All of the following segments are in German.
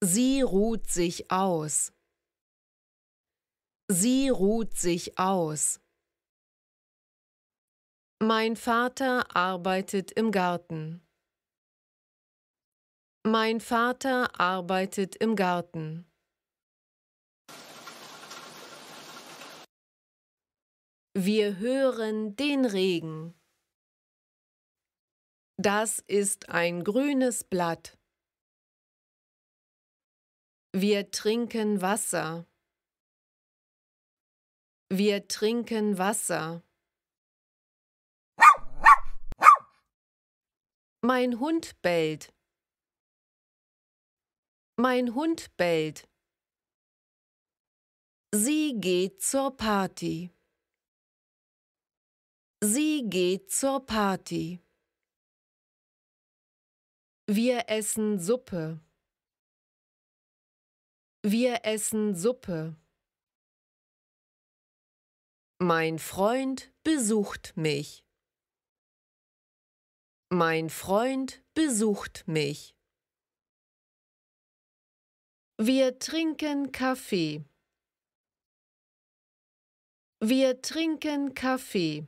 Sie ruht sich aus. Sie ruht sich aus. Mein Vater arbeitet im Garten. Mein Vater arbeitet im Garten. Wir hören den Regen. Das ist ein grünes Blatt. Wir trinken Wasser. Wir trinken Wasser. Mein Hund bellt. Mein Hund bellt. Sie geht zur Party. Sie geht zur Party. Wir essen Suppe. Wir essen Suppe. Mein Freund besucht mich. Mein Freund besucht mich. Wir trinken Kaffee. Wir trinken Kaffee.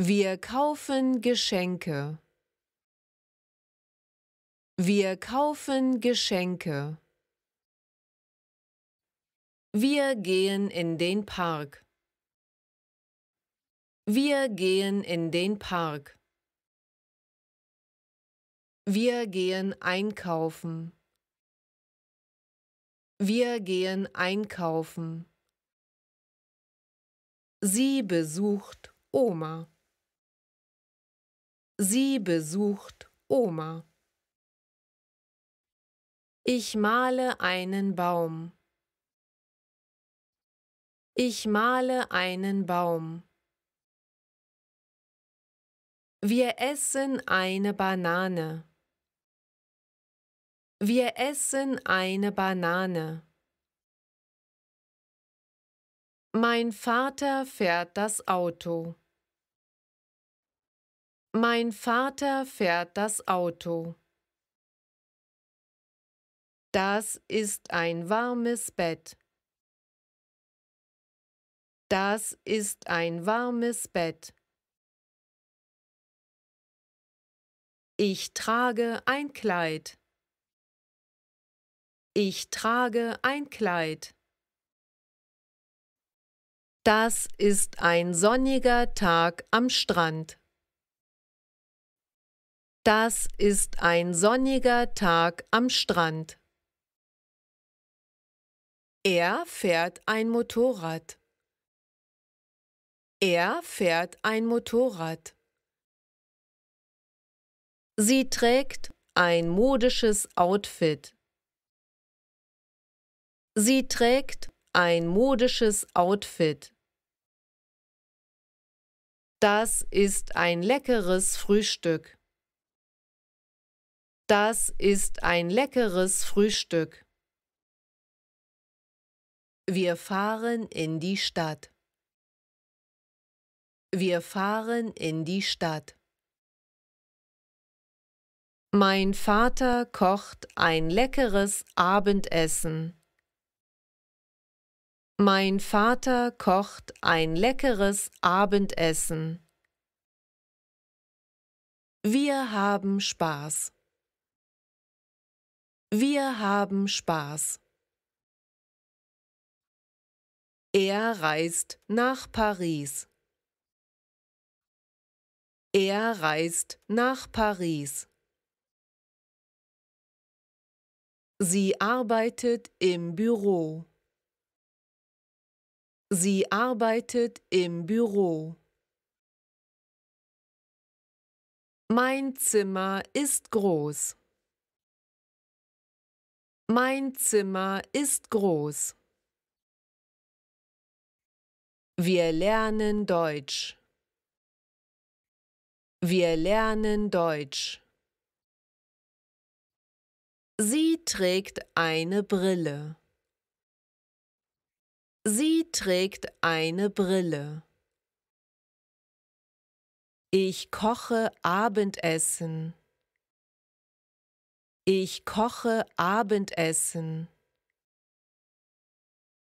Wir kaufen Geschenke. Wir kaufen Geschenke. Wir gehen in den Park. Wir gehen in den Park. Wir gehen einkaufen. Wir gehen einkaufen. Sie besucht Oma. Sie besucht Oma. Ich male einen Baum. Ich male einen Baum. Wir essen eine Banane. Wir essen eine Banane. Mein Vater fährt das Auto. Mein Vater fährt das Auto. Das ist ein warmes Bett. Das ist ein warmes Bett. Ich trage ein Kleid. Ich trage ein Kleid. Das ist ein sonniger Tag am Strand. Das ist ein sonniger Tag am Strand. Er fährt ein Motorrad. Er fährt ein Motorrad. Sie trägt ein modisches Outfit. Sie trägt ein modisches Outfit. Das ist ein leckeres Frühstück. Das ist ein leckeres Frühstück. Wir fahren in die Stadt. Wir fahren in die Stadt. Mein Vater kocht ein leckeres Abendessen. Mein Vater kocht ein leckeres Abendessen. Wir haben Spaß. Wir haben Spaß. Er reist nach Paris. Er reist nach Paris. Sie arbeitet im Büro. Sie arbeitet im Büro. Mein Zimmer ist groß. Mein Zimmer ist groß. Wir lernen Deutsch. Wir lernen Deutsch. Sie trägt eine Brille. Sie trägt eine Brille. Ich koche Abendessen. Ich koche Abendessen.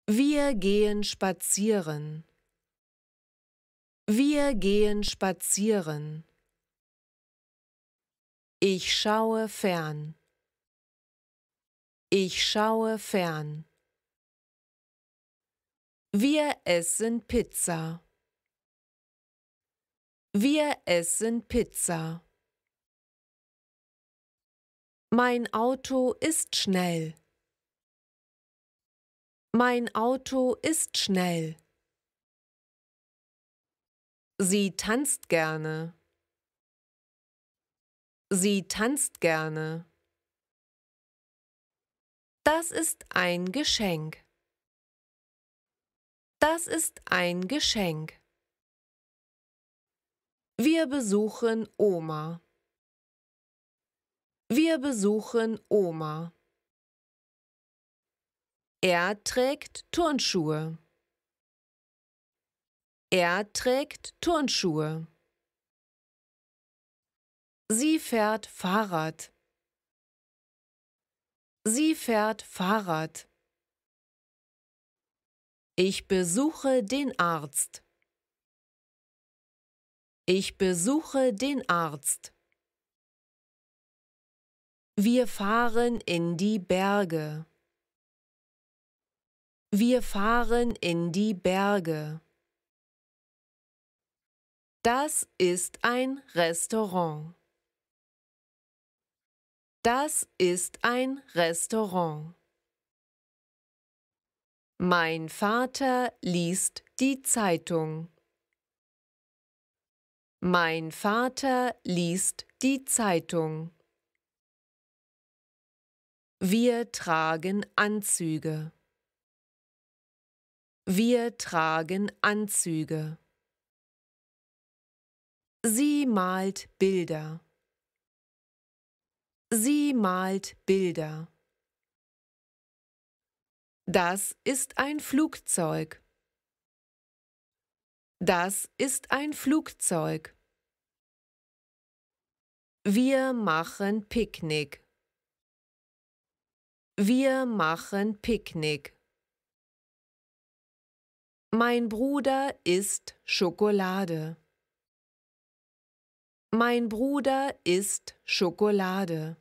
Wir gehen spazieren. Wir gehen spazieren. Ich schaue fern. Ich schaue fern. Wir essen Pizza. Wir essen Pizza. Mein Auto ist schnell. Mein Auto ist schnell. Sie tanzt gerne. Sie tanzt gerne. Das ist ein Geschenk. Das ist ein Geschenk. Wir besuchen Oma. Wir besuchen Oma. Er trägt Turnschuhe. Er trägt Turnschuhe. Sie fährt Fahrrad. Sie fährt Fahrrad. Ich besuche den Arzt. Ich besuche den Arzt. Wir fahren in die Berge. Wir fahren in die Berge. Das ist ein Restaurant. Das ist ein Restaurant. Mein Vater liest die Zeitung. Mein Vater liest die Zeitung. Wir tragen Anzüge. Wir tragen Anzüge. Sie malt Bilder. Sie malt Bilder. Das ist ein Flugzeug. Das ist ein Flugzeug. Wir machen Picknick. Wir machen Picknick. Mein Bruder isst Schokolade. Mein Bruder isst Schokolade.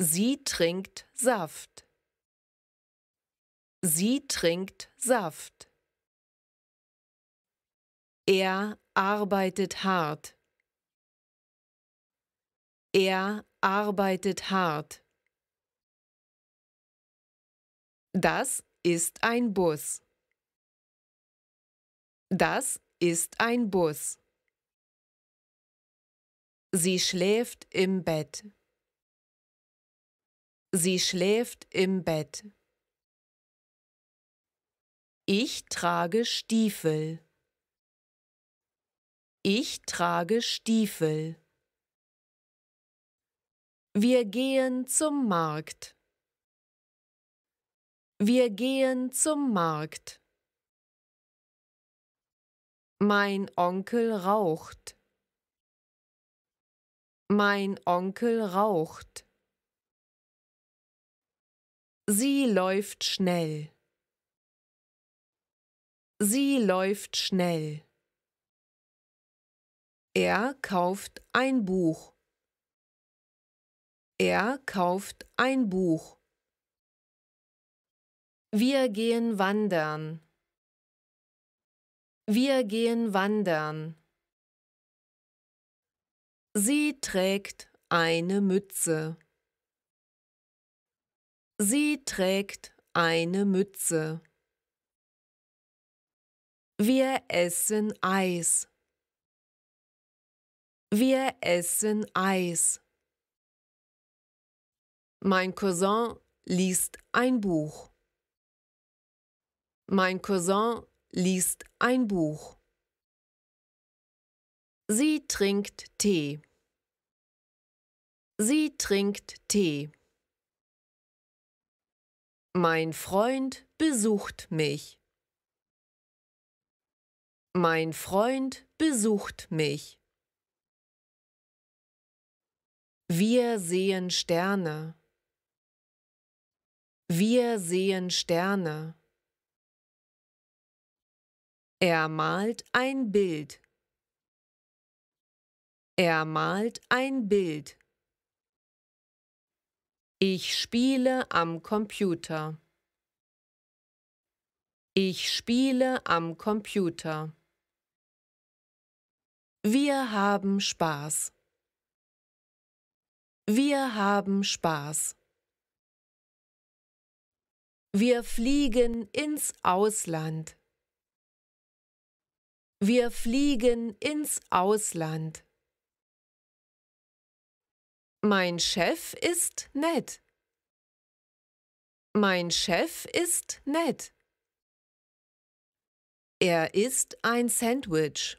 Sie trinkt Saft. Sie trinkt Saft. Er arbeitet hart. Er arbeitet hart. Das ist ein Bus. Das ist ein Bus. Sie schläft im Bett. Sie schläft im Bett. Ich trage Stiefel. Ich trage Stiefel. Wir gehen zum Markt. Wir gehen zum Markt. Mein Onkel raucht. Mein Onkel raucht. Sie läuft schnell. Sie läuft schnell. Er kauft ein Buch. Er kauft ein Buch. Wir gehen wandern. Wir gehen wandern. Sie trägt eine Mütze. Sie trägt eine Mütze. Wir essen Eis. Wir essen Eis. Mein Cousin liest ein Buch. Mein Cousin liest ein Buch. Sie trinkt Tee. Sie trinkt Tee. Mein Freund besucht mich. Mein Freund besucht mich. Wir sehen Sterne. Wir sehen Sterne. Er malt ein Bild. Er malt ein Bild. Ich spiele am Computer. Ich spiele am Computer. Wir haben Spaß. Wir haben Spaß. Wir fliegen ins Ausland. Wir fliegen ins Ausland. Mein Chef ist nett. Mein Chef ist nett. Er isst ein Sandwich.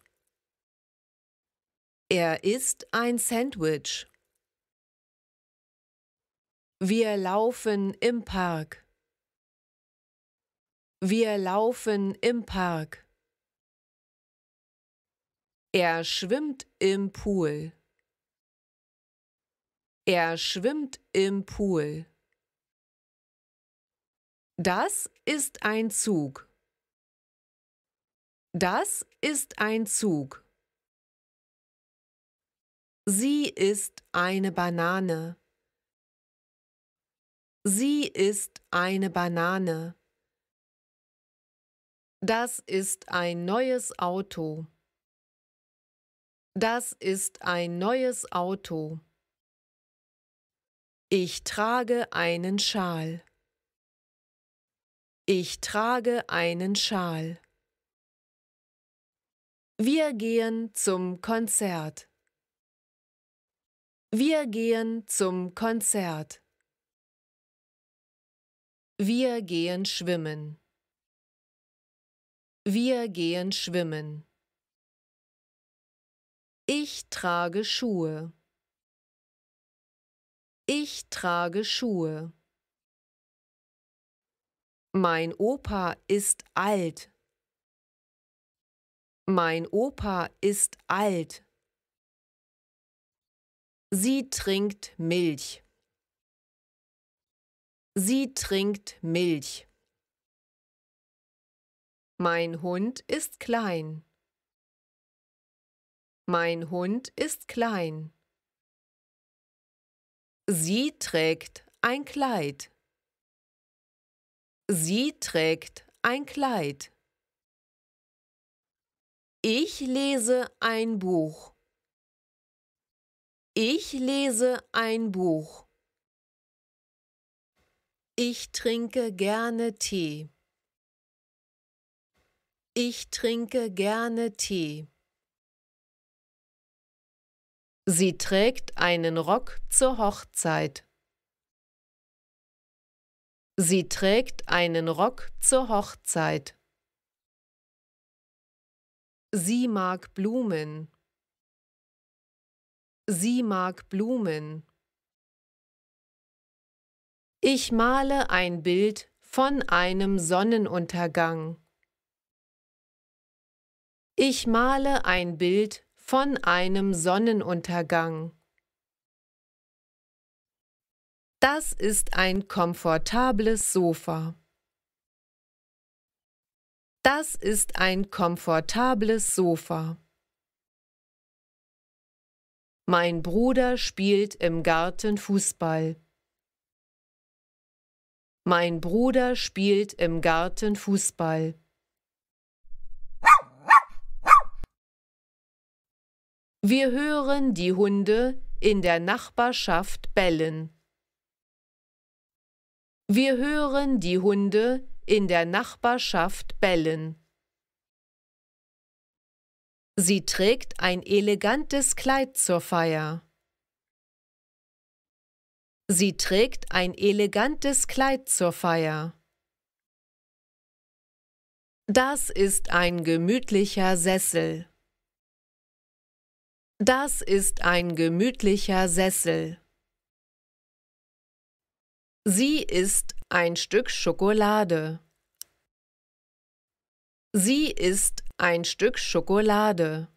Er isst ein Sandwich. Wir laufen im Park. Wir laufen im Park. Er schwimmt im Pool. Er schwimmt im Pool. Das ist ein Zug. Das ist ein Zug. Sie ist eine Banane. Sie ist eine Banane. Das ist ein neues Auto. Das ist ein neues Auto. Ich trage einen Schal. Ich trage einen Schal. Wir gehen zum Konzert. Wir gehen zum Konzert. Wir gehen schwimmen. Wir gehen schwimmen. Ich trage Schuhe. Ich trage Schuhe. Mein Opa ist alt. Mein Opa ist alt. Sie trinkt Milch. Sie trinkt Milch. Mein Hund ist klein. Mein Hund ist klein. Sie trägt ein Kleid. Sie trägt ein Kleid. Ich lese ein Buch. Ich lese ein Buch. Ich trinke gerne Tee. Ich trinke gerne Tee. Sie trägt einen Rock zur Hochzeit. Sie trägt einen Rock zur Hochzeit. Sie mag Blumen. Sie mag Blumen. Ich male ein Bild von einem Sonnenuntergang. Ich male ein Bild von einem Sonnenuntergang. Das ist ein komfortables Sofa. Das ist ein komfortables Sofa. Mein Bruder spielt im Garten Fußball. Mein Bruder spielt im Garten Fußball. Wir hören die Hunde in der Nachbarschaft bellen. Wir hören die Hunde in der Nachbarschaft bellen. Sie trägt ein elegantes Kleid zur Feier. Sie trägt ein elegantes Kleid zur Feier. Das ist ein gemütlicher Sessel. Das ist ein gemütlicher Sessel. Sie ist ein Stück Schokolade. Sie ist ein Stück Schokolade.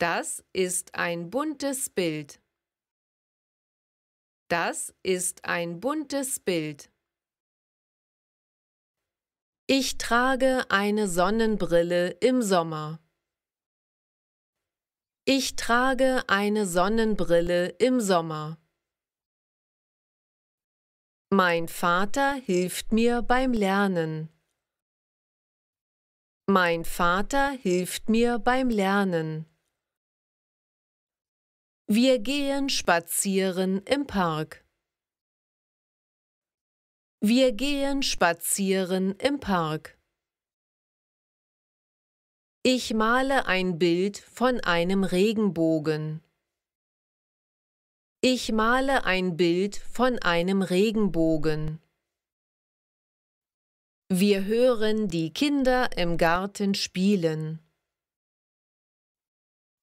Das ist ein buntes Bild. Das ist ein buntes Bild. Ich trage eine Sonnenbrille im Sommer. Ich trage eine Sonnenbrille im Sommer. Mein Vater hilft mir beim Lernen. Mein Vater hilft mir beim Lernen. Wir gehen spazieren im Park. Wir gehen spazieren im Park. Ich male ein Bild von einem Regenbogen. Ich male ein Bild von einem Regenbogen. Wir hören die Kinder im Garten spielen.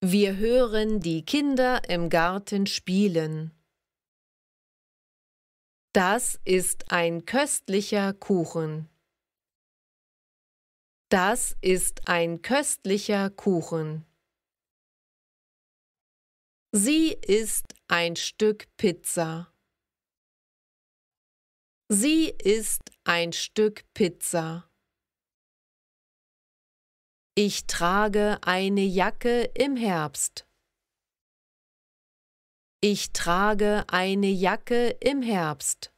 Wir hören die Kinder im Garten spielen. Das ist ein köstlicher Kuchen. Das ist ein köstlicher Kuchen. Sie ist ein Stück Pizza. Sie ist ein Stück Pizza. Ich trage eine Jacke im Herbst. Ich trage eine Jacke im Herbst.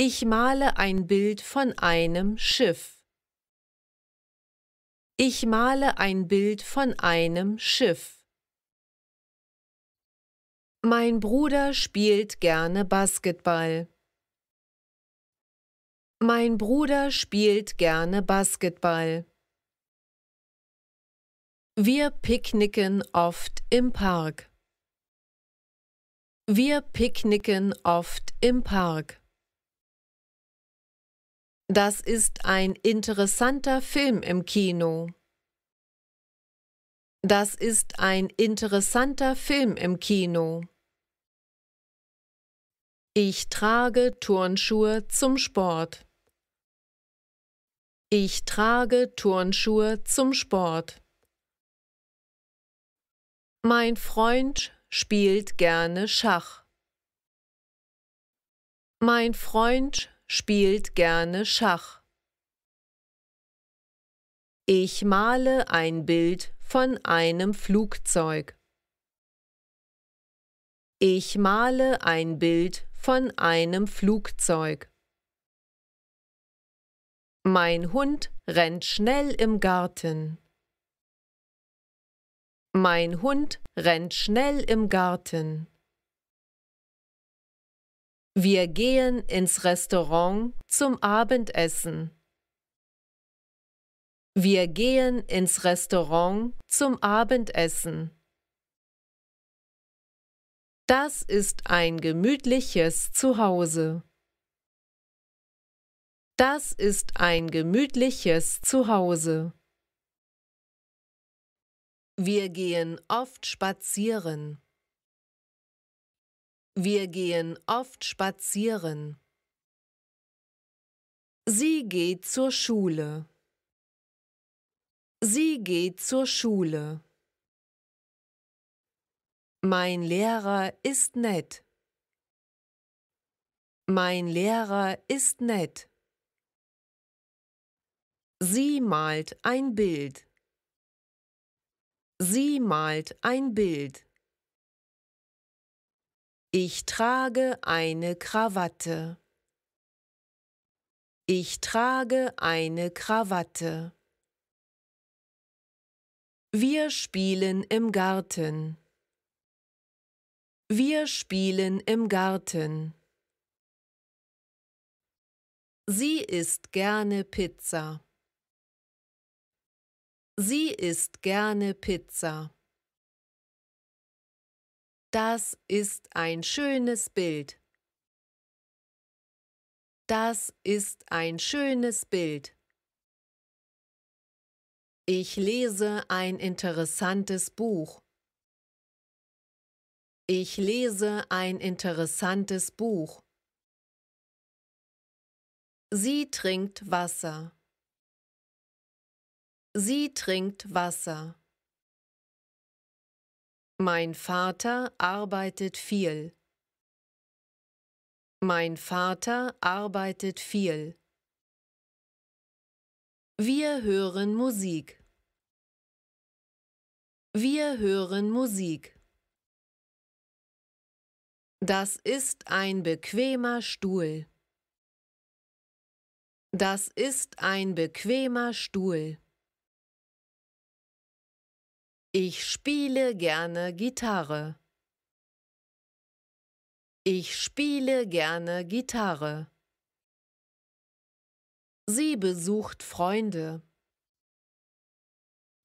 Ich male ein Bild von einem Schiff. Ich male ein Bild von einem Schiff. Mein Bruder spielt gerne Basketball. Mein Bruder spielt gerne Basketball. Wir picknicken oft im Park. Wir picknicken oft im Park. Das ist ein interessanter Film im Kino. Das ist ein interessanter Film im Kino. Ich trage Turnschuhe zum Sport. Ich trage Turnschuhe zum Sport. Mein Freund spielt gerne Schach. Mein Freund spielt gerne Schach. Ich male ein Bild von einem Flugzeug. Ich male ein Bild von einem Flugzeug. Mein Hund rennt schnell im Garten. Mein Hund rennt schnell im Garten. Wir gehen ins Restaurant zum Abendessen. Wir gehen ins Restaurant zum Abendessen. Das ist ein gemütliches Zuhause. Das ist ein gemütliches Zuhause. Wir gehen oft spazieren. Wir gehen oft spazieren. Sie geht zur Schule. Sie geht zur Schule. Mein Lehrer ist nett. Mein Lehrer ist nett. Sie malt ein Bild. Sie malt ein Bild. Ich trage eine Krawatte. Ich trage eine Krawatte. Wir spielen im Garten. Wir spielen im Garten. Sie isst gerne Pizza. Sie isst gerne Pizza. Das ist ein schönes Bild. Das ist ein schönes Bild. Ich lese ein interessantes Buch. Ich lese ein interessantes Buch. Sie trinkt Wasser. Sie trinkt Wasser. Mein Vater arbeitet viel. Mein Vater arbeitet viel. Wir hören Musik. Wir hören Musik. Das ist ein bequemer Stuhl. Das ist ein bequemer Stuhl. Ich spiele gerne Gitarre. Ich spiele gerne Gitarre. Sie besucht Freunde.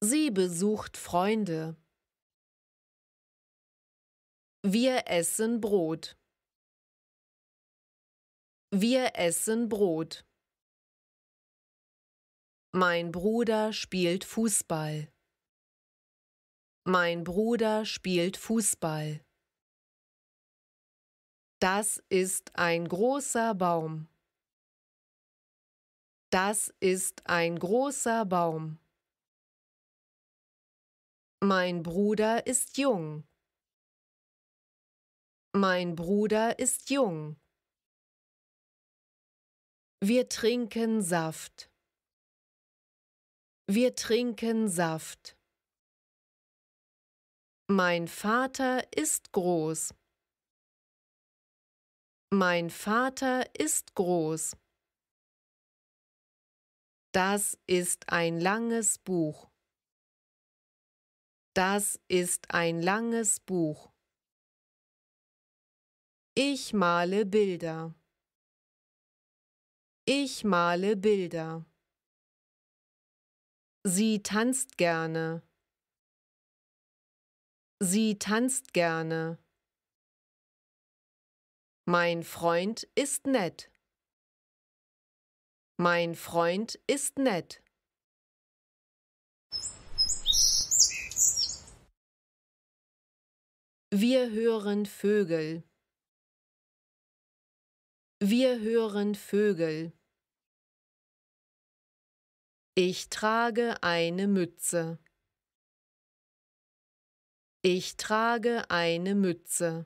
Sie besucht Freunde. Wir essen Brot. Wir essen Brot. Mein Bruder spielt Fußball. Mein Bruder spielt Fußball. Das ist ein großer Baum. Das ist ein großer Baum. Mein Bruder ist jung. Mein Bruder ist jung. Wir trinken Saft. Wir trinken Saft. Mein Vater ist groß. Mein Vater ist groß. Das ist ein langes Buch. Das ist ein langes Buch. Ich male Bilder. Ich male Bilder. Sie tanzt gerne. Sie tanzt gerne. Mein Freund ist nett. Mein Freund ist nett. Wir hören Vögel. Wir hören Vögel. Ich trage eine Mütze. Ich trage eine Mütze.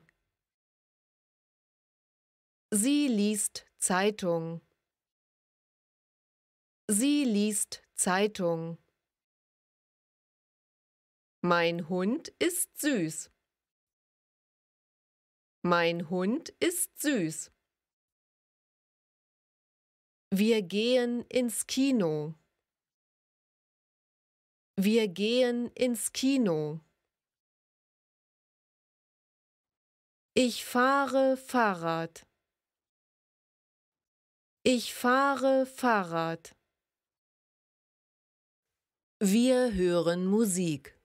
Sie liest Zeitung. Sie liest Zeitung. Mein Hund ist süß. Mein Hund ist süß. Wir gehen ins Kino. Wir gehen ins Kino. Ich fahre Fahrrad. Ich fahre Fahrrad. Wir hören Musik.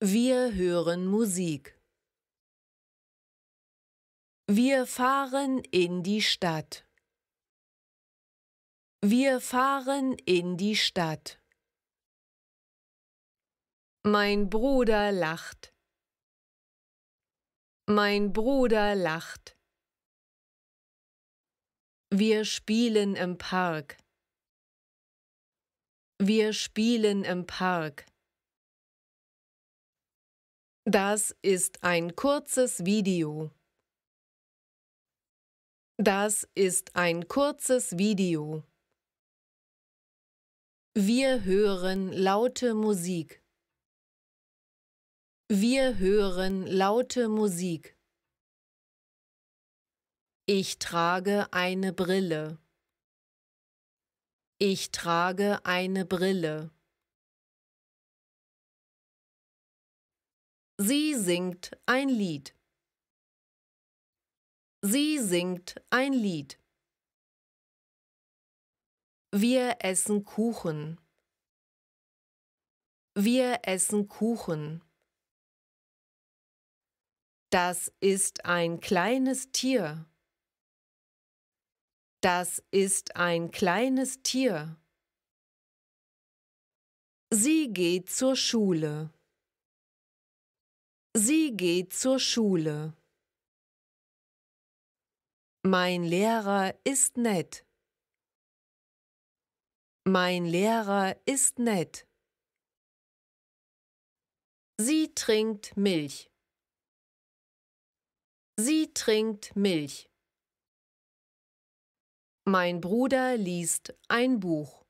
Wir hören Musik. Wir fahren in die Stadt. Wir fahren in die Stadt. Mein Bruder lacht. Mein Bruder lacht. Wir spielen im Park. Wir spielen im Park. Das ist ein kurzes Video. Das ist ein kurzes Video. Wir hören laute Musik. Wir hören laute Musik. Ich trage eine Brille. Ich trage eine Brille. Sie singt ein Lied. Sie singt ein Lied. Wir essen Kuchen. Wir essen Kuchen. Das ist ein kleines Tier. Das ist ein kleines Tier. Sie geht zur Schule. Sie geht zur Schule. Mein Lehrer ist nett. Mein Lehrer ist nett. Sie trinkt Milch. Sie trinkt Milch. Mein Bruder liest ein Buch.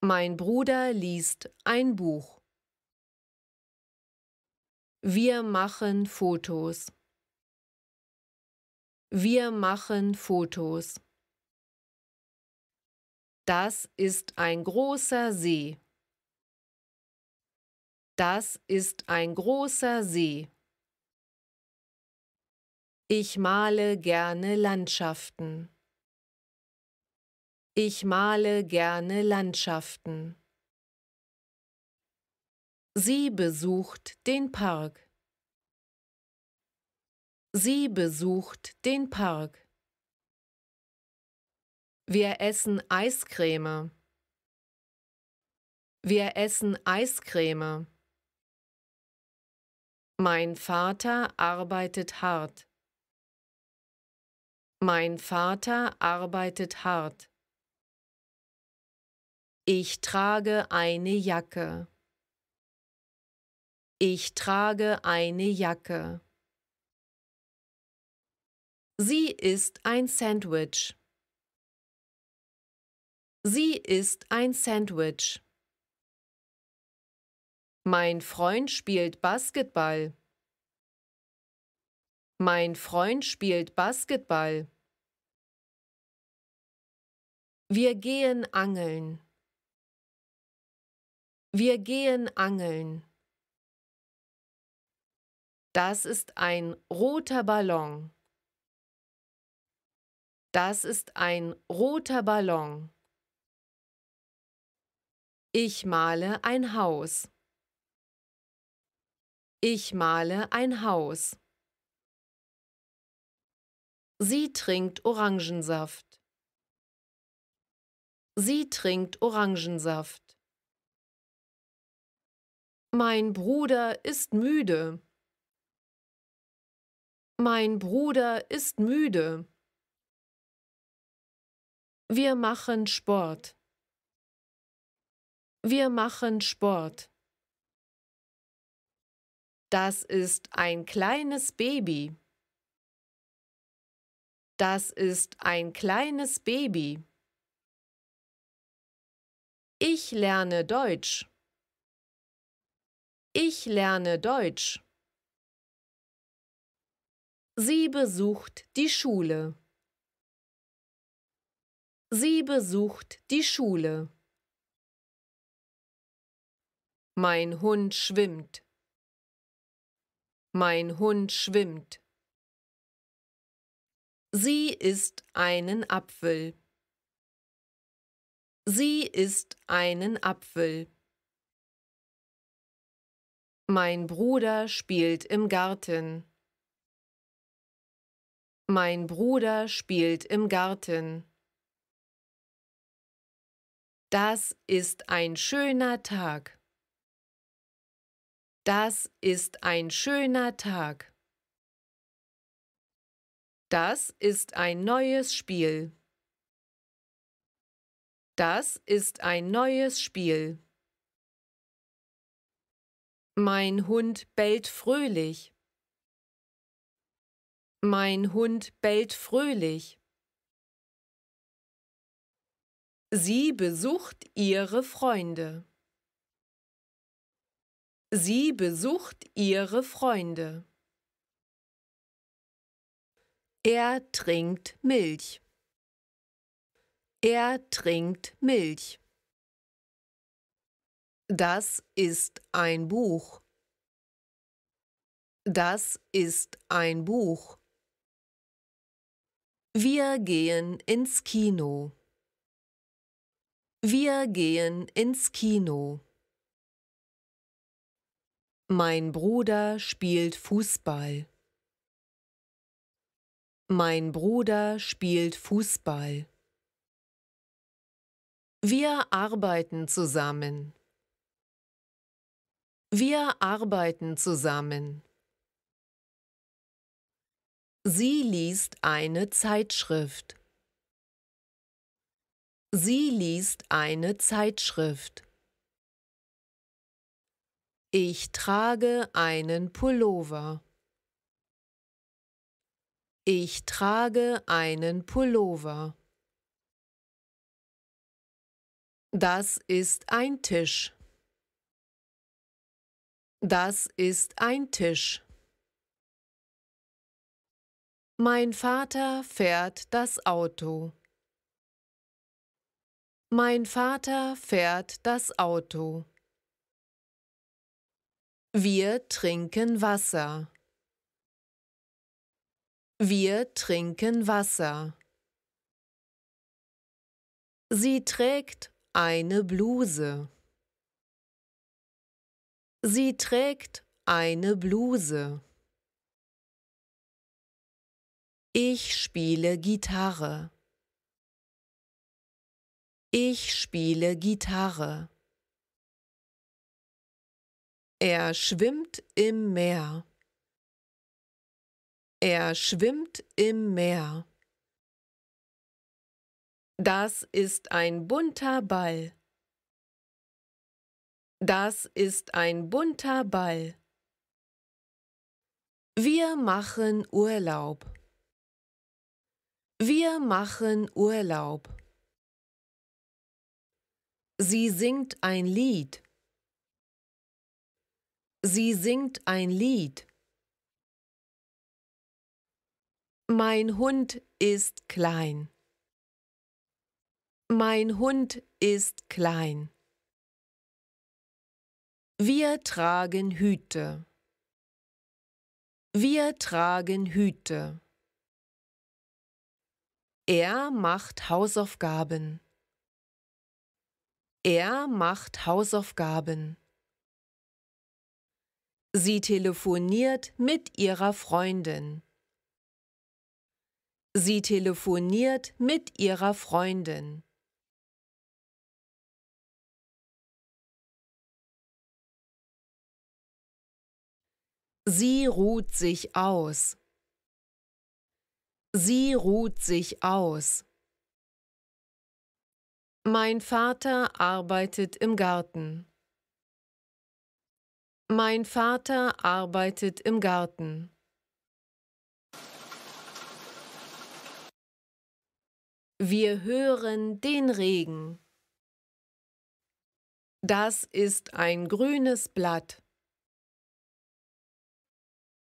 Mein Bruder liest ein Buch. Wir machen Fotos. Wir machen Fotos. Das ist ein großer See. Das ist ein großer See. Ich male gerne Landschaften. Ich male gerne Landschaften. Sie besucht den Park. Sie besucht den Park. Wir essen Eiscreme. Wir essen Eiscreme. Mein Vater arbeitet hart. Mein Vater arbeitet hart. Ich trage eine Jacke. Ich trage eine Jacke. Sie ist ein Sandwich. Sie isst ein Sandwich. Mein Freund spielt Basketball. Mein Freund spielt Basketball. Wir gehen angeln. Wir gehen angeln. Das ist ein roter Ballon. Das ist ein roter Ballon. Ich male ein Haus. Ich male ein Haus. Sie trinkt Orangensaft. Sie trinkt Orangensaft. Mein Bruder ist müde. Mein Bruder ist müde. Wir machen Sport. Wir machen Sport. Das ist ein kleines Baby. Das ist ein kleines Baby. Ich lerne Deutsch. Ich lerne Deutsch. Sie besucht die Schule. Sie besucht die Schule. Mein Hund schwimmt. Mein Hund schwimmt. Sie ist einen Apfel. Sie isst einen Apfel. Mein Bruder spielt im Garten. Mein Bruder spielt im Garten. Das ist ein schöner Tag. Das ist ein schöner Tag. Das ist ein neues Spiel. Das ist ein neues Spiel. Mein Hund bellt fröhlich. Mein Hund bellt fröhlich. Sie besucht ihre Freunde. Sie besucht ihre Freunde. Er trinkt Milch. Er trinkt Milch. Das ist ein Buch. Das ist ein Buch. Wir gehen ins Kino. Wir gehen ins Kino. Mein Bruder spielt Fußball. Mein Bruder spielt Fußball. Wir arbeiten zusammen. Wir arbeiten zusammen. Sie liest eine Zeitschrift. Sie liest eine Zeitschrift. Ich trage einen Pullover. Ich trage einen Pullover. Das ist ein Tisch. Das ist ein Tisch. Mein Vater fährt das Auto. Mein Vater fährt das Auto. Wir trinken Wasser. Wir trinken Wasser. Sie trägt eine Bluse. Sie trägt eine Bluse. Ich spiele Gitarre. Ich spiele Gitarre. Er schwimmt im Meer. Er schwimmt im Meer. Das ist ein bunter Ball. Das ist ein bunter Ball. Wir machen Urlaub. Wir machen Urlaub. Sie singt ein Lied. Sie singt ein Lied. Mein Hund ist klein. Mein Hund ist klein. Wir tragen Hüte. Wir tragen Hüte. Er macht Hausaufgaben. Er macht Hausaufgaben. Sie telefoniert mit ihrer Freundin. Sie telefoniert mit ihrer Freundin. Sie ruht sich aus. Sie ruht sich aus. Mein Vater arbeitet im Garten. Mein Vater arbeitet im Garten. Wir hören den Regen. Das ist ein grünes Blatt.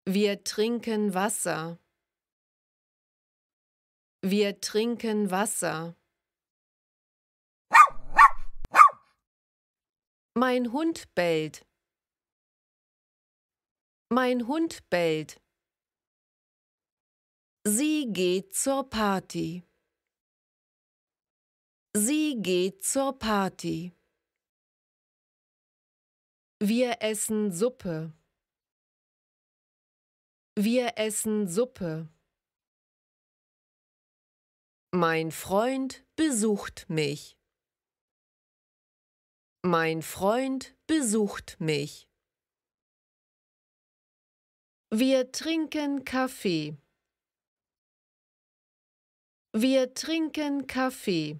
Wir trinken Wasser. Wir trinken Wasser. Mein Hund bellt. Mein Hund bellt. Sie geht zur Party. Sie geht zur Party. Wir essen Suppe. Wir essen Suppe. Mein Freund besucht mich. Mein Freund besucht mich. Wir trinken Kaffee. Wir trinken Kaffee.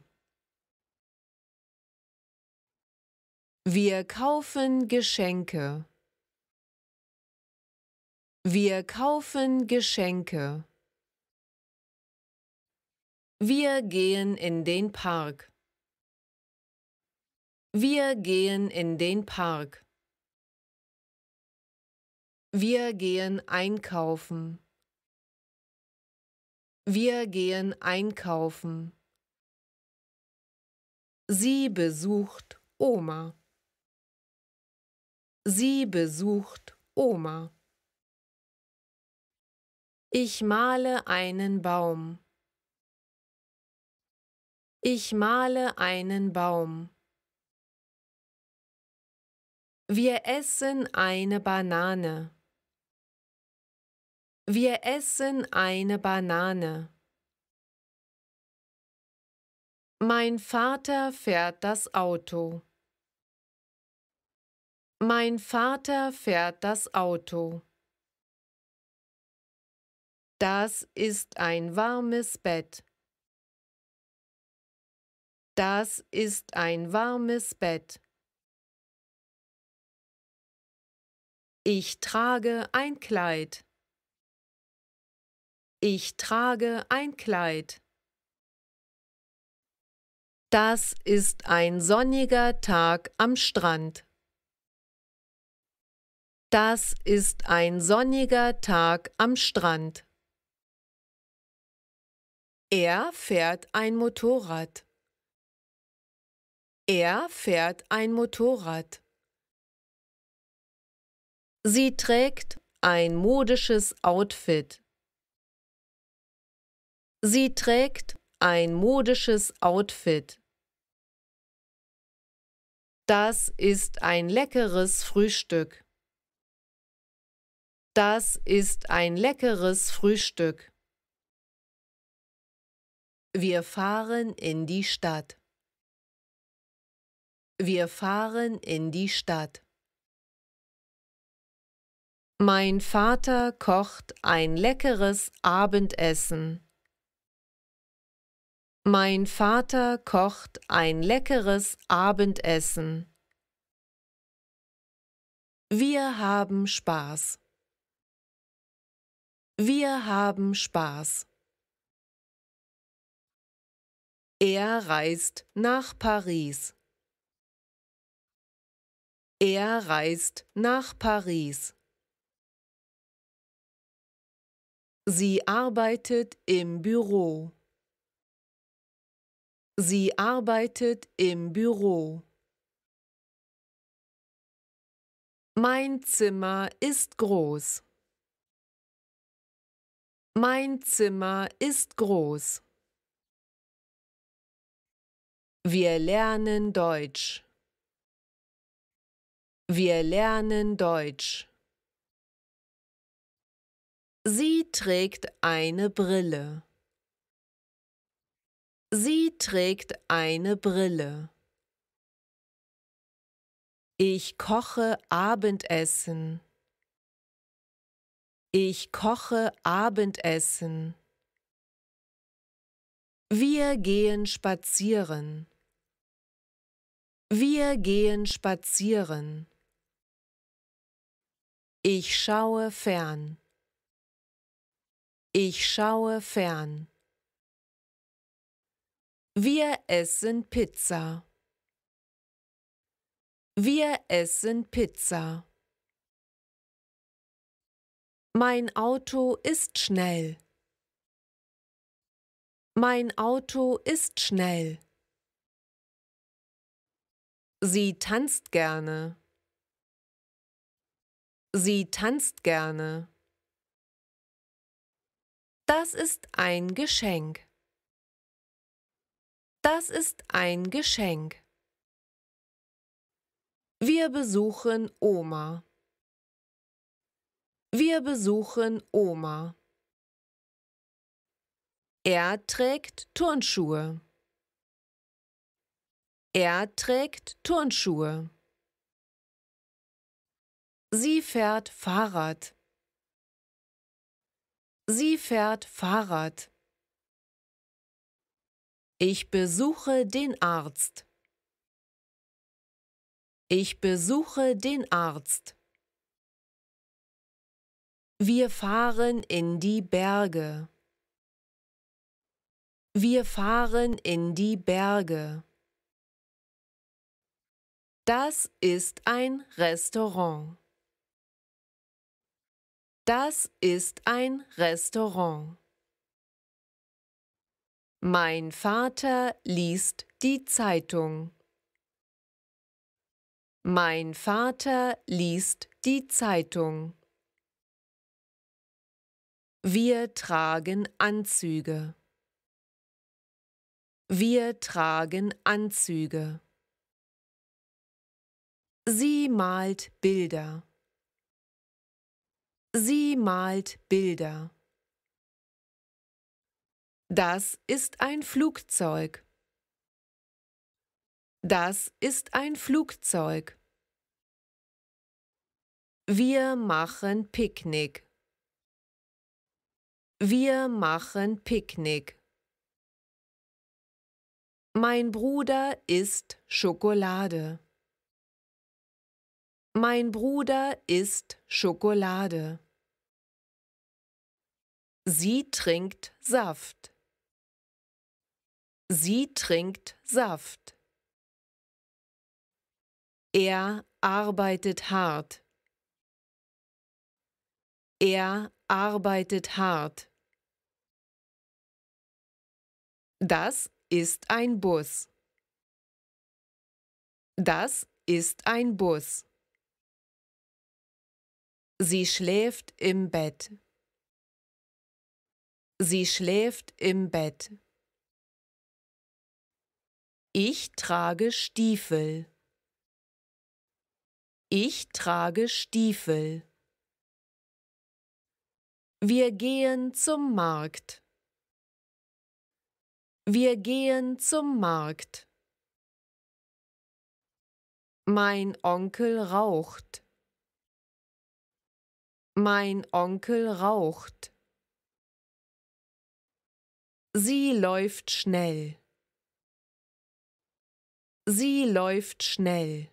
Wir kaufen Geschenke. Wir kaufen Geschenke. Wir gehen in den Park. Wir gehen in den Park. Wir gehen einkaufen. Wir gehen einkaufen. Sie besucht Oma. Sie besucht Oma. Ich male einen Baum. Ich male einen Baum. Wir essen eine Banane. Wir essen eine Banane. Mein Vater fährt das Auto. Mein Vater fährt das Auto. Das ist ein warmes Bett. Das ist ein warmes Bett. Ich trage ein Kleid. Ich trage ein Kleid. Das ist ein sonniger Tag am Strand. Das ist ein sonniger Tag am Strand. Er fährt ein Motorrad. Er fährt ein Motorrad. Sie trägt ein modisches Outfit. Sie trägt ein modisches Outfit. Das ist ein leckeres Frühstück. Das ist ein leckeres Frühstück. Wir fahren in die Stadt. Wir fahren in die Stadt. Mein Vater kocht ein leckeres Abendessen. Mein Vater kocht ein leckeres Abendessen. Wir haben Spaß. Wir haben Spaß. Er reist nach Paris. Er reist nach Paris. Sie arbeitet im Büro. Sie arbeitet im Büro. Mein Zimmer ist groß. Mein Zimmer ist groß. Wir lernen Deutsch. Wir lernen Deutsch. Sie trägt eine Brille. Sie trägt eine Brille. Ich koche Abendessen. Ich koche Abendessen. Wir gehen spazieren. Wir gehen spazieren. Ich schaue fern. Ich schaue fern. Wir essen Pizza. Wir essen Pizza. Mein Auto ist schnell. Mein Auto ist schnell. Sie tanzt gerne. Sie tanzt gerne. Das ist ein Geschenk. Das ist ein Geschenk. Wir besuchen Oma. Wir besuchen Oma. Er trägt Turnschuhe. Er trägt Turnschuhe. Sie fährt Fahrrad. Sie fährt Fahrrad. Ich besuche den Arzt. Ich besuche den Arzt. Wir fahren in die Berge. Wir fahren in die Berge. Das ist ein Restaurant. Das ist ein Restaurant. Mein Vater liest die Zeitung. Mein Vater liest die Zeitung. Wir tragen Anzüge. Wir tragen Anzüge. Sie malt Bilder. Sie malt Bilder. Das ist ein Flugzeug. Das ist ein Flugzeug. Wir machen Picknick. Wir machen Picknick. Mein Bruder isst Schokolade. Mein Bruder isst Schokolade. Sie trinkt Saft. Sie trinkt Saft. Er arbeitet hart. Er arbeitet hart. Das ist ein Bus. Das ist ein Bus. Sie schläft im Bett. Sie schläft im Bett. Ich trage Stiefel. Ich trage Stiefel. Wir gehen zum Markt. Wir gehen zum Markt. Mein Onkel raucht. Mein Onkel raucht. Sie läuft schnell. Sie läuft schnell.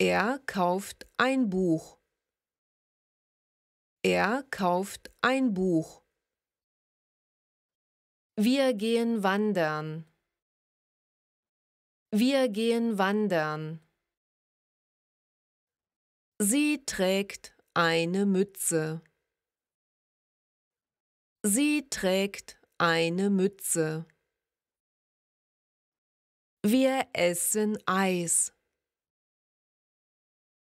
Er kauft ein Buch. Er kauft ein Buch. Wir gehen wandern. Wir gehen wandern. Sie trägt eine Mütze. Sie trägt eine Mütze. Wir essen Eis.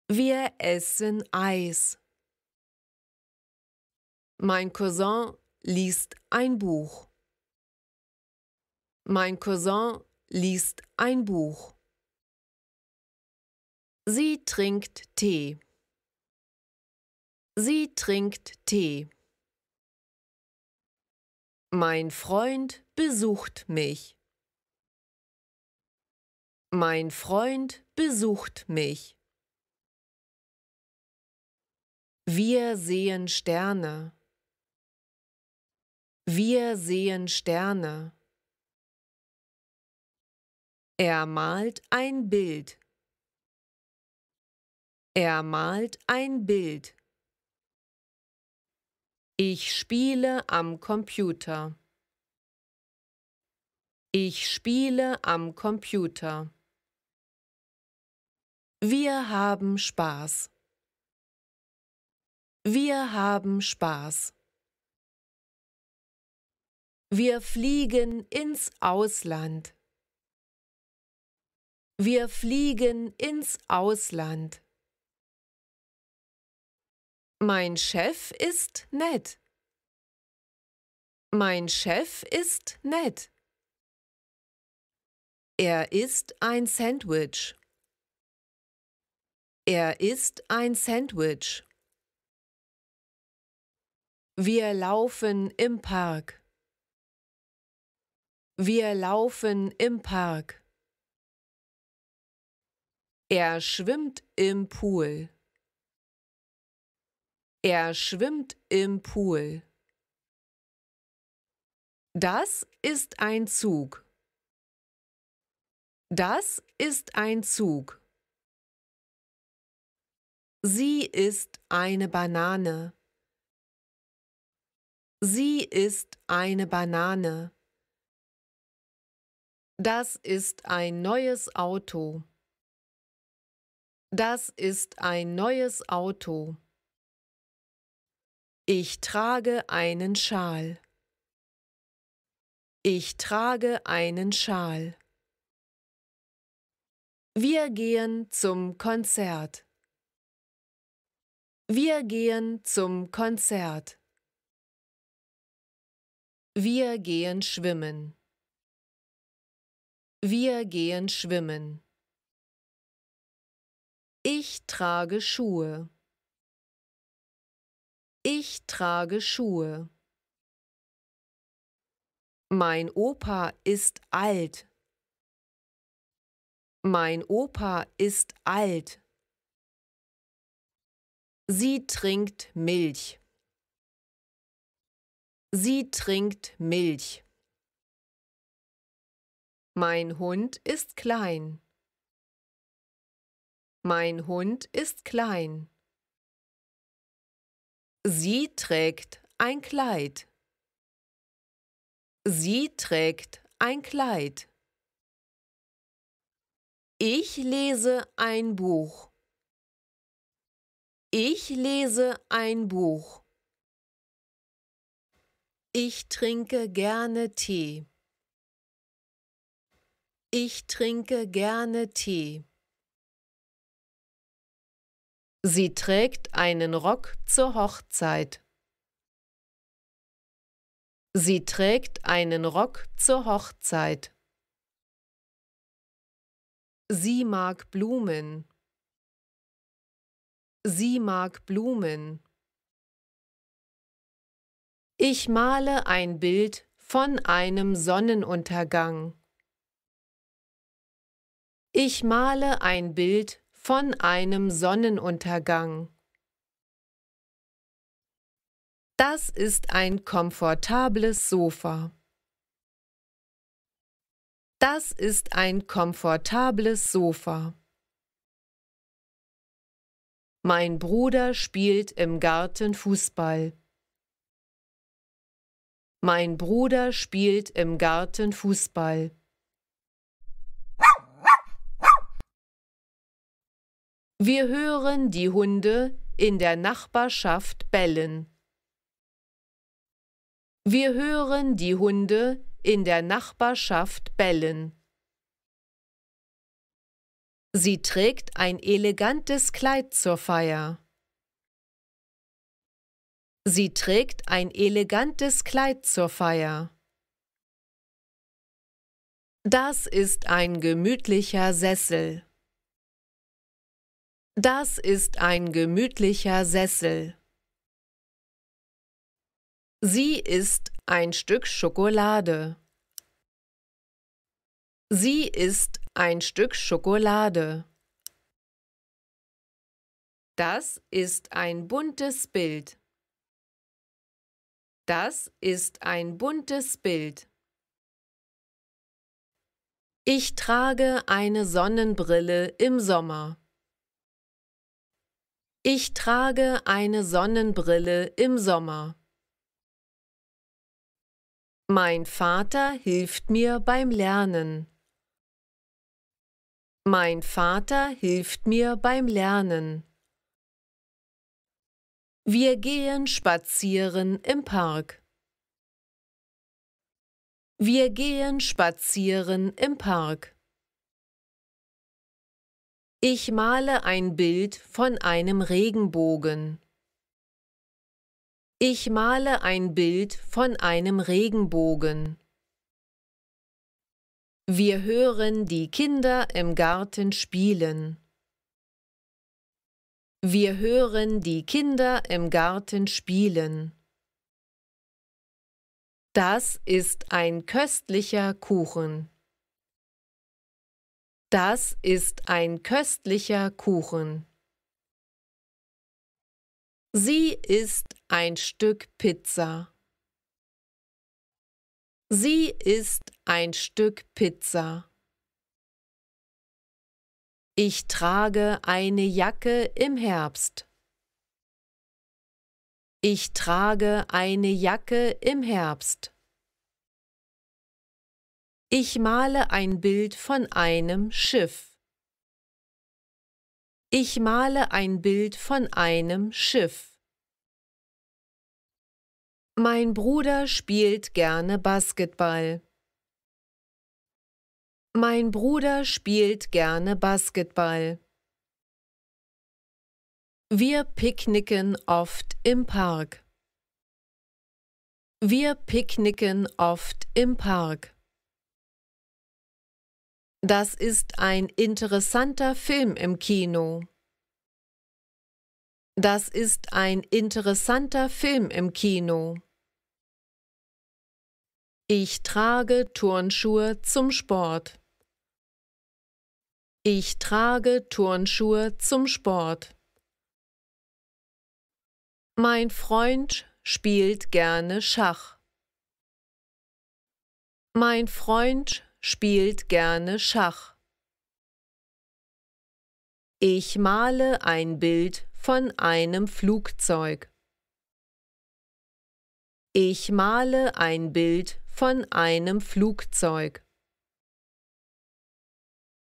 Wir essen Eis. Mein Cousin liest ein Buch. Mein Cousin liest ein Buch. Sie trinkt Tee. Sie trinkt Tee. Mein Freund besucht mich. Mein Freund besucht mich. Wir sehen Sterne. Wir sehen Sterne. Er malt ein Bild. Er malt ein Bild. Ich spiele am Computer. Ich spiele am Computer. Wir haben Spaß. Wir haben Spaß. Wir fliegen ins Ausland. Wir fliegen ins Ausland. Mein Chef ist nett. Mein Chef ist nett. Er isst ein Sandwich. Er isst ein Sandwich. Wir laufen im Park. Wir laufen im Park. Er schwimmt im Pool. Er schwimmt im Pool. Das ist ein Zug. Das ist ein Zug. Sie ist eine Banane. Sie ist eine Banane. Das ist ein neues Auto. Das ist ein neues Auto. Ich trage einen Schal. Ich trage einen Schal. Wir gehen zum Konzert. Wir gehen zum Konzert. Wir gehen schwimmen. Wir gehen schwimmen. Ich trage Schuhe. Ich trage Schuhe. Mein Opa ist alt. Mein Opa ist alt. Sie trinkt Milch. Sie trinkt Milch. Mein Hund ist klein. Mein Hund ist klein. Sie trägt ein Kleid. Sie trägt ein Kleid. Ich lese ein Buch. Ich lese ein Buch. Ich trinke gerne Tee. Ich trinke gerne Tee. Sie trägt einen Rock zur Hochzeit. Sie trägt einen Rock zur Hochzeit. Sie mag Blumen. Sie mag Blumen. Ich male ein Bild von einem Sonnenuntergang. Ich male ein Bild von einem Sonnenuntergang. Das ist ein komfortables Sofa. Das ist ein komfortables Sofa. Mein Bruder spielt im Garten Fußball. Mein Bruder spielt im Garten Fußball. Wir hören die Hunde in der Nachbarschaft bellen. Wir hören die Hunde in der Nachbarschaft bellen. Sie trägt ein elegantes Kleid zur Feier. Sie trägt ein elegantes Kleid zur Feier. Das ist ein gemütlicher Sessel. Das ist ein gemütlicher Sessel. Sie ist ein Stück Schokolade. Sie ist ein Stück Schokolade. Das ist ein buntes Bild. Das ist ein buntes Bild. Ich trage eine Sonnenbrille im Sommer. Ich trage eine Sonnenbrille im Sommer. Mein Vater hilft mir beim Lernen. Mein Vater hilft mir beim Lernen. Wir gehen spazieren im Park. Wir gehen spazieren im Park. Ich male ein Bild von einem Regenbogen. Ich male ein Bild von einem Regenbogen. Wir hören die Kinder im Garten spielen. Wir hören die Kinder im Garten spielen. Das ist ein köstlicher Kuchen. Das ist ein köstlicher Kuchen. Sie ist ein Stück Pizza. Sie ist ein Stück Pizza. Ich trage eine Jacke im Herbst. Ich trage eine Jacke im Herbst. Ich male ein Bild von einem Schiff. Ich male ein Bild von einem Schiff. Mein Bruder spielt gerne Basketball. Mein Bruder spielt gerne Basketball. Wir picknicken oft im Park. Wir picknicken oft im Park. Das ist ein interessanter Film im Kino. Das ist ein interessanter Film im Kino. Ich trage Turnschuhe zum Sport. Ich trage Turnschuhe zum Sport. Mein Freund spielt gerne Schach. Mein Freund spielt gerne Schach. Ich male ein Bild von einem Flugzeug. Ich male ein Bild von einem Flugzeug.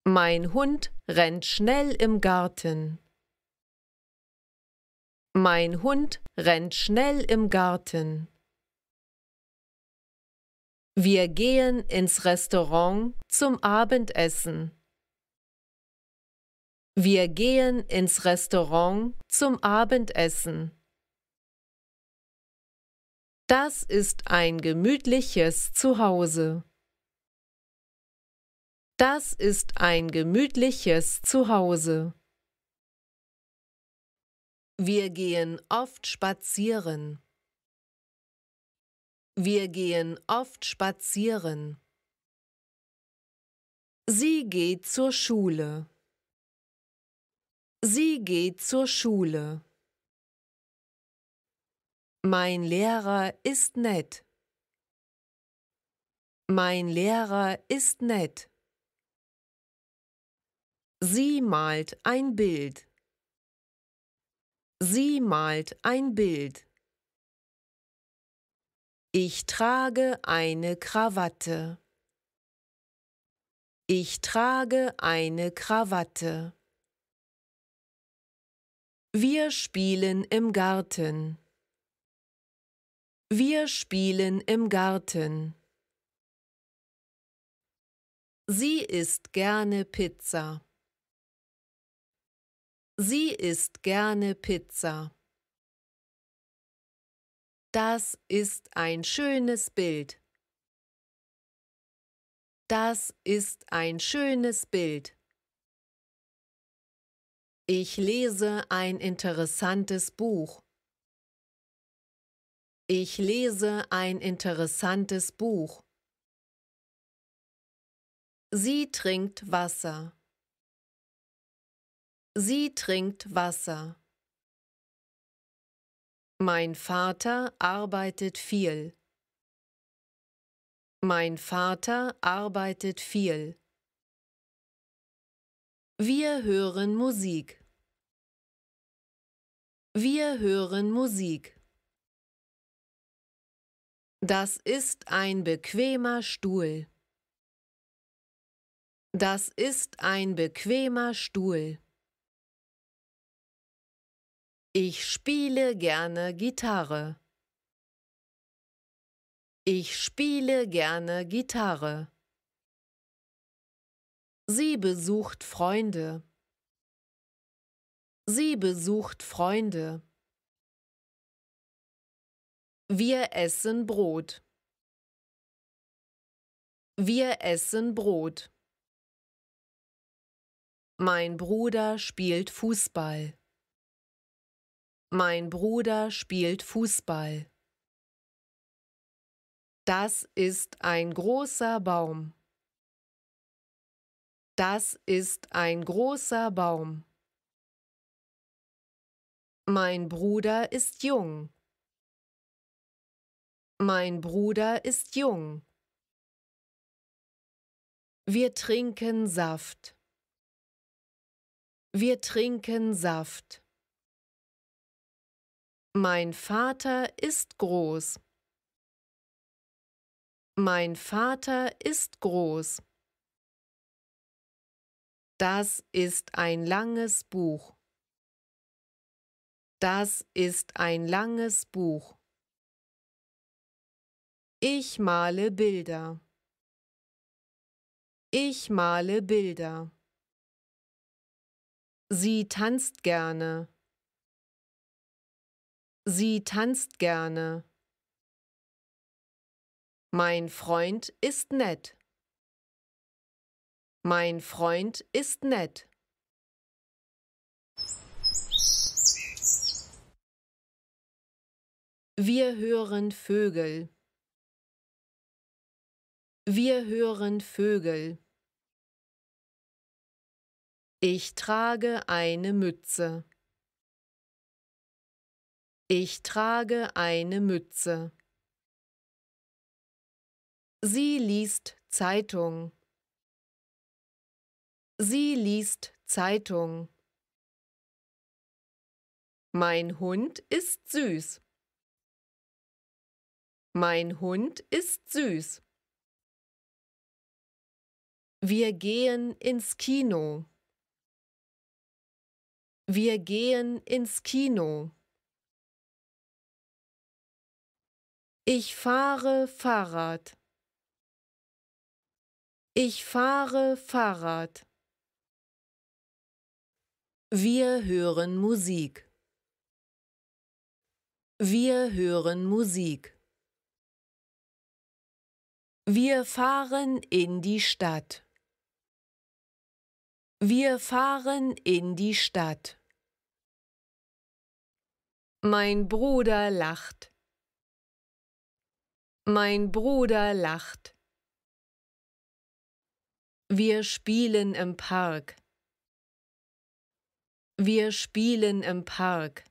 Mein Hund rennt schnell im Garten. Mein Hund rennt schnell im Garten. Wir gehen ins Restaurant zum Abendessen. Wir gehen ins Restaurant zum Abendessen. Das ist ein gemütliches Zuhause. Das ist ein gemütliches Zuhause. Wir gehen oft spazieren. Wir gehen oft spazieren. Sie geht zur Schule. Sie geht zur Schule. Mein Lehrer ist nett. Mein Lehrer ist nett. Sie malt ein Bild. Sie malt ein Bild. Ich trage eine Krawatte. Ich trage eine Krawatte. Wir spielen im Garten. Wir spielen im Garten. Sie isst gerne Pizza. Sie isst gerne Pizza. Das ist ein schönes Bild. Das ist ein schönes Bild. Ich lese ein interessantes Buch. Ich lese ein interessantes Buch. Sie trinkt Wasser. Sie trinkt Wasser. Mein Vater arbeitet viel. Mein Vater arbeitet viel. Wir hören Musik. Wir hören Musik. Das ist ein bequemer Stuhl. Das ist ein bequemer Stuhl. Ich spiele gerne Gitarre. Ich spiele gerne Gitarre. Sie besucht Freunde. Sie besucht Freunde. Wir essen Brot. Wir essen Brot. Mein Bruder spielt Fußball. Mein Bruder spielt Fußball. Das ist ein großer Baum. Das ist ein großer Baum. Mein Bruder ist jung. Mein Bruder ist jung. Wir trinken Saft. Wir trinken Saft. Mein Vater ist groß. Mein Vater ist groß. Das ist ein langes Buch. Das ist ein langes Buch. Ich male Bilder. Ich male Bilder. Sie tanzt gerne. Sie tanzt gerne. Mein Freund ist nett. Mein Freund ist nett. Wir hören Vögel. Wir hören Vögel. Ich trage eine Mütze. Ich trage eine Mütze. Sie liest Zeitung. Sie liest Zeitung. Mein Hund ist süß. Mein Hund ist süß. Wir gehen ins Kino. Wir gehen ins Kino. Ich fahre Fahrrad. Ich fahre Fahrrad. Wir hören Musik. Wir hören Musik. Wir fahren in die Stadt. Wir fahren in die Stadt. Mein Bruder lacht. Mein Bruder lacht. Wir spielen im Park. Wir spielen im Park.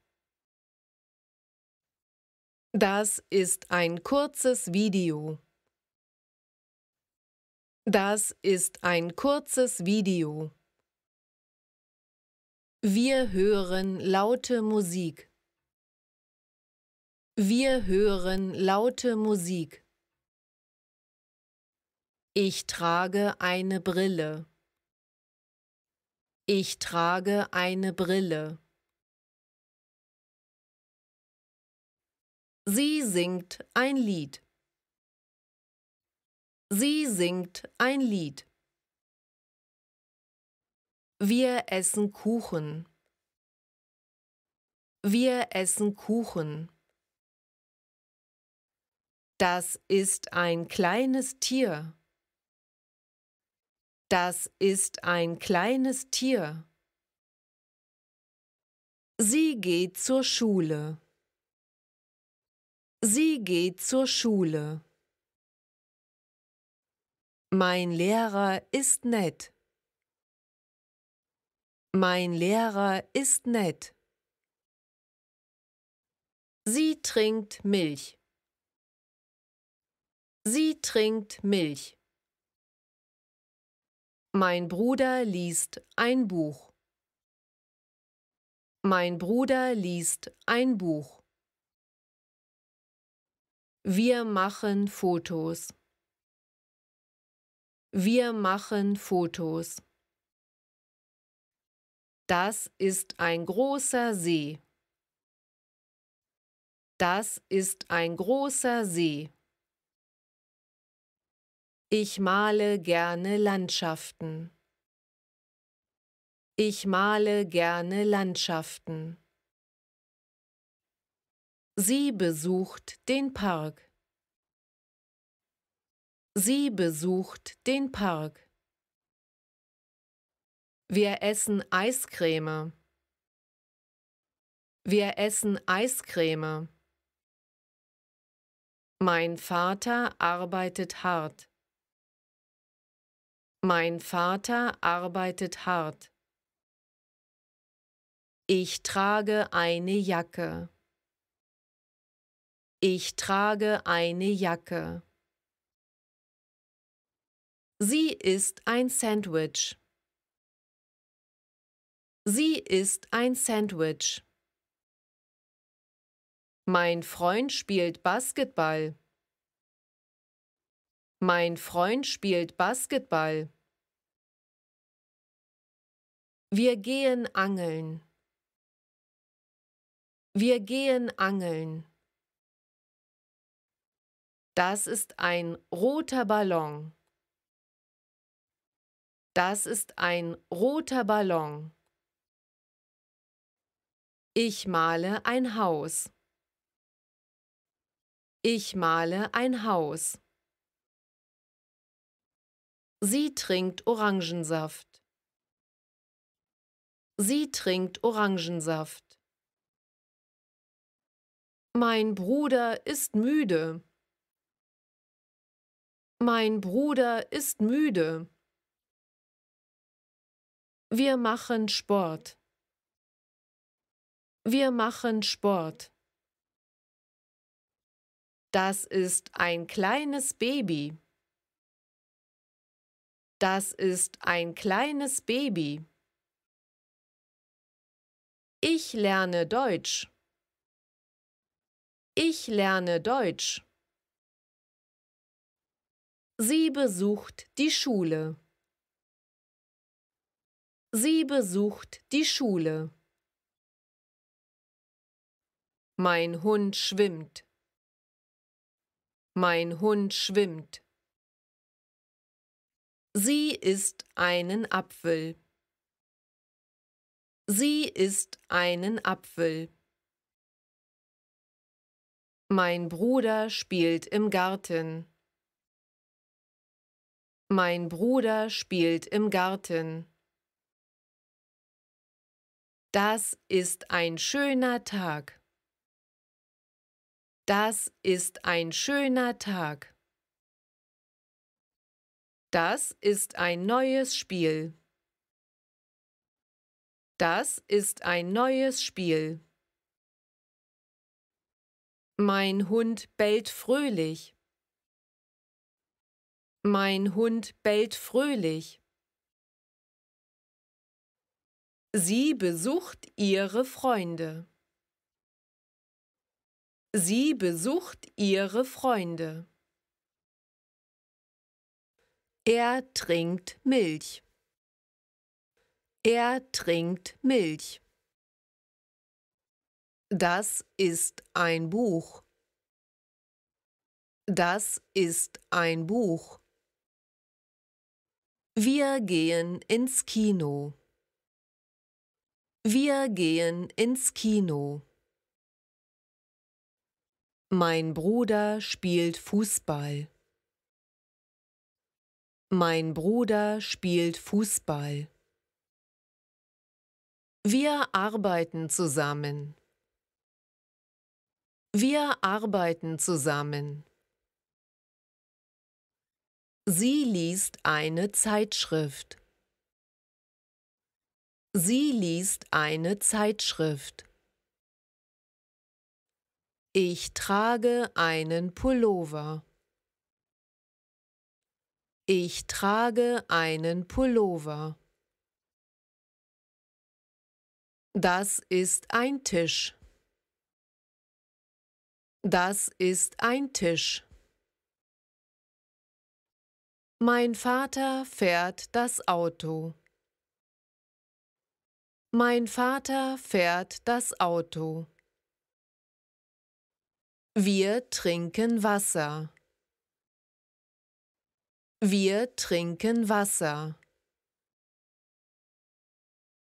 Das ist ein kurzes Video. Das ist ein kurzes Video. Wir hören laute Musik. Wir hören laute Musik. Ich trage eine Brille. Ich trage eine Brille. Sie singt ein Lied. Sie singt ein Lied. Wir essen Kuchen. Wir essen Kuchen. Das ist ein kleines Tier. Das ist ein kleines Tier. Sie geht zur Schule. Sie geht zur Schule. Mein Lehrer ist nett. Mein Lehrer ist nett. Sie trinkt Milch. Sie trinkt Milch. Mein Bruder liest ein Buch. Mein Bruder liest ein Buch. Wir machen Fotos. Wir machen Fotos. Das ist ein großer See. Das ist ein großer See. Ich male gerne Landschaften. Ich male gerne Landschaften. Sie besucht den Park. Sie besucht den Park. Wir essen Eiscreme. Wir essen Eiscreme. Mein Vater arbeitet hart. Mein Vater arbeitet hart. Ich trage eine Jacke. Ich trage eine Jacke. Sie ist ein Sandwich. Sie ist ein Sandwich. Mein Freund spielt Basketball. Mein Freund spielt Basketball. Wir gehen angeln. Wir gehen angeln. Das ist ein roter Ballon. Das ist ein roter Ballon. Ich male ein Haus. Ich male ein Haus. Sie trinkt Orangensaft. Sie trinkt Orangensaft. Mein Bruder ist müde. Mein Bruder ist müde. Wir machen Sport. Wir machen Sport. Das ist ein kleines Baby. Das ist ein kleines Baby. Ich lerne Deutsch. Ich lerne Deutsch. Sie besucht die Schule. Sie besucht die Schule. Mein Hund schwimmt. Mein Hund schwimmt. Sie ist einen Apfel. Sie ist einen Apfel. Mein Bruder spielt im Garten. Mein Bruder spielt im Garten. Das ist ein schöner Tag. Das ist ein schöner Tag. Das ist ein neues Spiel. Das ist ein neues Spiel. Mein Hund bellt fröhlich. Mein Hund bellt fröhlich. Sie besucht ihre Freunde. Sie besucht ihre Freunde. Er trinkt Milch. Er trinkt Milch. Das ist ein Buch. Das ist ein Buch. Wir gehen ins Kino. Wir gehen ins Kino. Mein Bruder spielt Fußball. Mein Bruder spielt Fußball. Wir arbeiten zusammen. Wir arbeiten zusammen. Sie liest eine Zeitschrift. Sie liest eine Zeitschrift. Ich trage einen Pullover. Ich trage einen Pullover. Das ist ein Tisch. Das ist ein Tisch. Mein Vater fährt das Auto. Mein Vater fährt das Auto. Wir trinken Wasser. Wir trinken Wasser.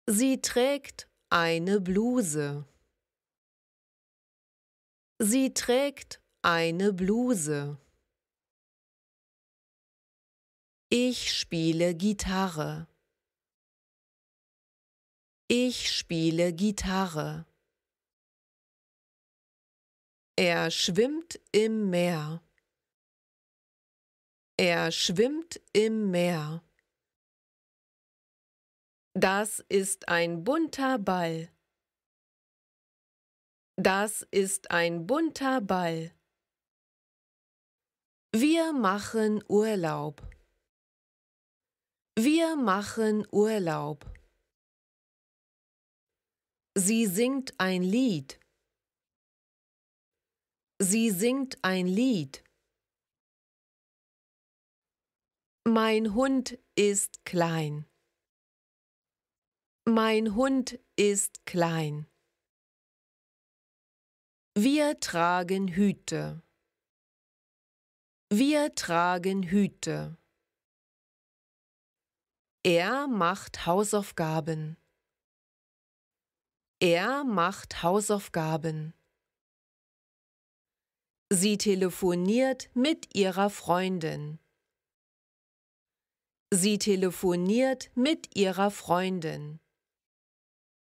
Sie trägt eine Bluse. Sie trägt eine Bluse. Ich spiele Gitarre. Ich spiele Gitarre. Er schwimmt im Meer. Er schwimmt im Meer. Das ist ein bunter Ball. Das ist ein bunter Ball. Wir machen Urlaub. Wir machen Urlaub. Sie singt ein Lied. Sie singt ein Lied. Mein Hund ist klein. Mein Hund ist klein. Wir tragen Hüte. Wir tragen Hüte. Er macht Hausaufgaben. Er macht Hausaufgaben. Sie telefoniert mit ihrer Freundin. Sie telefoniert mit ihrer Freundin.